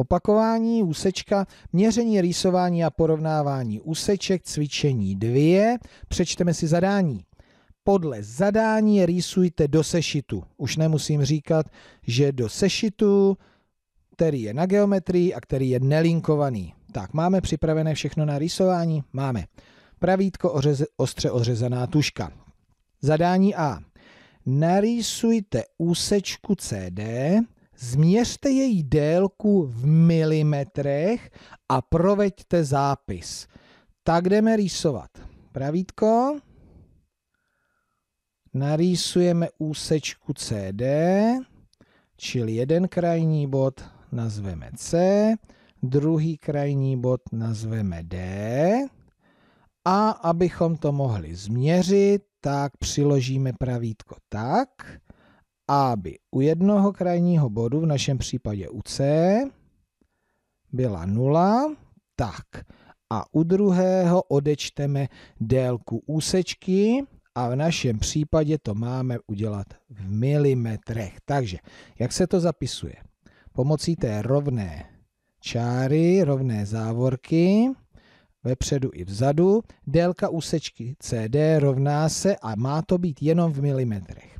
Opakování úsečka, měření, rýsování a porovnávání úseček, cvičení 2. Přečteme si zadání. Podle zadání rýsujte do sešitu. Už nemusím říkat, že do sešitu, který je na geometrii a který je nelinkovaný. Tak, máme připravené všechno na rýsování? Máme. Pravítko ořez, ostře ořezaná tuška. Zadání A. Narýsujte úsečku CD, změřte její délku v milimetrech a proveďte zápis. Tak jdeme rýsovat. Pravítko. Narýsujeme úsečku CD, čili jeden krajní bod nazveme C, druhý krajní bod nazveme D. A abychom to mohli změřit, tak přiložíme pravítko tak aby u jednoho krajního bodu, v našem případě u C, byla 0, tak a u druhého odečteme délku úsečky a v našem případě to máme udělat v milimetrech. Takže jak se to zapisuje? Pomocí té rovné čáry, rovné závorky, vepředu i vzadu, délka úsečky CD rovná se a má to být jenom v milimetrech.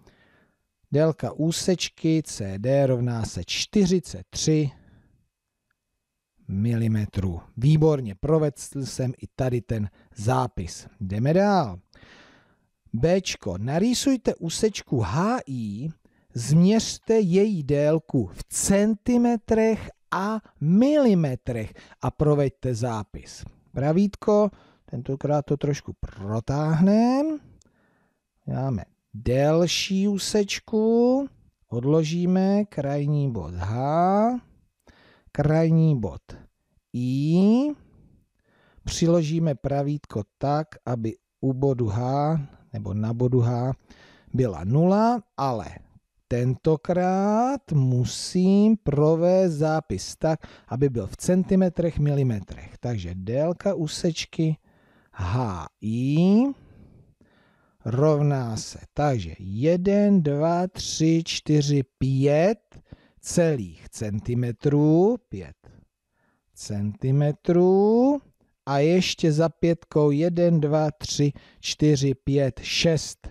Délka úsečky CD rovná se 43 mm. Výborně, provedl jsem i tady ten zápis. Jdeme dál. B. Narýsujte úsečku HI, změřte její délku v centimetrech a milimetrech a proveďte zápis. Pravítko, tentokrát to trošku protáhneme. Dáme delší úsečku, odložíme krajní bod H, krajní bod I, přiložíme pravítko tak, aby u bodu H nebo na bodu H byla nula, ale tentokrát musím provést zápis tak, aby byl v centimetrech, milimetrech. Takže délka úsečky HI rovná se. Takže 1, 2, 3, 4, 5 celých centimetrů, 5 centimetrů a ještě za pětkou 1, 2, 3, 4, 5, 6,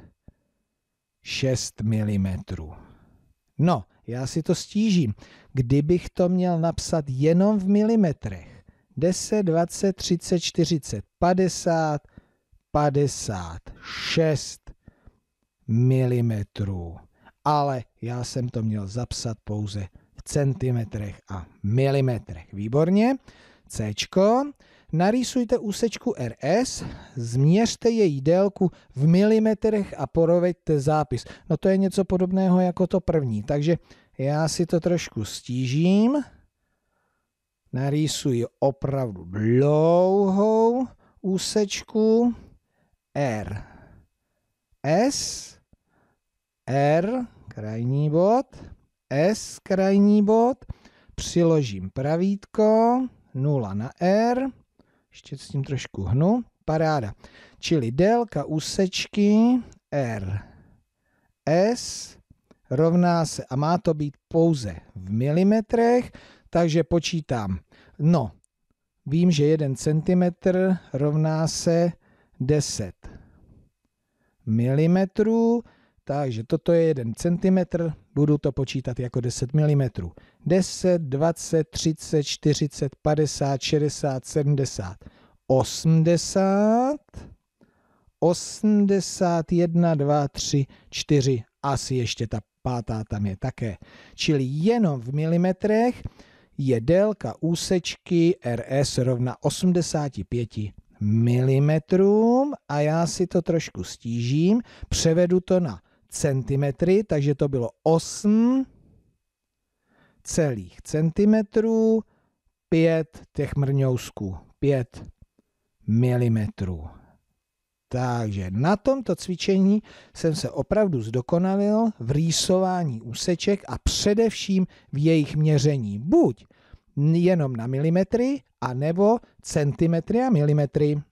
6 mm. No, já si to stížím. Kdybych to měl napsat jenom v milimetrech, 10, 20, 30, 40, 50, 56 mm. Ale já jsem to měl zapsat pouze v centimetrech a milimetrech. Výborně. C. Narýsujte úsečku RS, změřte její délku v milimetrech a porovejte zápis. No to je něco podobného jako to první, takže já si to trošku stížím. Narýsuji opravdu dlouhou úsečku. R. S, R, krajní bod, S, krajní bod, přiložím pravítko, 0 na R, ještě s tím trošku hnu, paráda. Čili délka úsečky R, S, rovná se, a má to být pouze v milimetrech, takže počítám. No, vím, že 1 cm rovná se 10 mm, takže toto je 1 cm, budu to počítat jako 10 mm. 10, 20, 30, 40, 50, 60, 70, 80, 80, 1, 2, 3, 4, asi ještě ta pátá tam je také. Čili jenom v milimetrech je délka úsečky RS rovna 85 milimetrům a já si to trošku stížím, převedu to na centimetry, takže to bylo 8 celých centimetrů, 5 těch mrňousků, 5 milimetrů. Takže na tomto cvičení jsem se opravdu zdokonalil v rýsování úseček a především v jejich měření. Buď jenom na milimetry a nebo centimetry a milimetry.